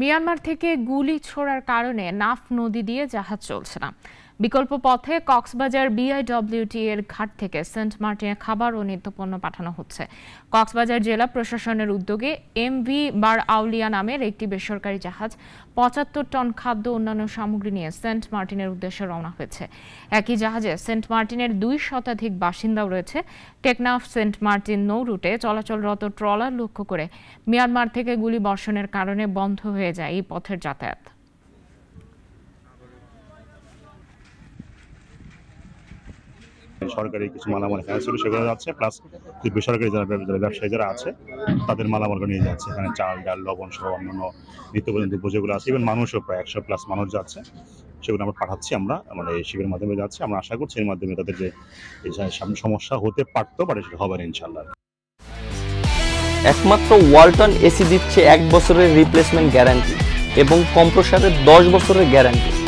Myanmar থেকে গুলি ছোড়ার কারণে নাফ নদী দিয়ে জাহাজ চলছে না বিকল্প পথে কক্সবাজার বিআইডব্লিউটি এর ঘাট থেকে সেন্ট মার্টিনে খাবার ও নিত্যপণ্য পাঠানো হচ্ছে কক্সবাজার জেলা প্রশাসনের উদ্যোগে এমভি বার আউলিয়া নামের একটি বেসরকারি জাহাজ পঁচাত্তর টন খাদ্য অন্যান্য সামগ্রী নিয়ে সেন্ট মার্টিনের উদ্দেশ্যে রওনা হয়েছে একই জাহাজে সেন্ট মার্টিনের দুই শতাধিক বাসিন্দাও রয়েছে টেকনাফ সেন্ট মার্টিন নৌ রুটে চলাচলরত ট্রলার লক্ষ্য করে মিয়ানমার থেকে গুলি বর্ষণের কারণে বন্ধ হয়ে যায় এই পথের যাতায়াত সরকারি কিছু মালামাল এখানে ছিল সেগুলো যাচ্ছে প্লাস যে বেসরকারি যারা ব্যবসায়ী যারা আছে তাদের মালামালগুলো নিয়ে যাচ্ছে এখানে চাল ডাল লবণ সহ অন্যান্য নিত্য পর্যন্ত আছে ইভেন মানুষও প্রায় একশো প্লাস মানুষ যাচ্ছে সেগুলো আমরা পাঠাচ্ছি আমরা মানে এই মাধ্যমে যাচ্ছি আমরা আশা করছি এর মাধ্যমে তাদের যে সমস্যা হতে পারতো পারে সেটা হবে ইনশাল্লাহ একমাত্র ওয়ালটন এসি দিচ্ছে এক বছরের রিপ্লেসমেন্ট গ্যারান্টি এবং কম্প্রেসারের দশ বছরের গ্যারান্টি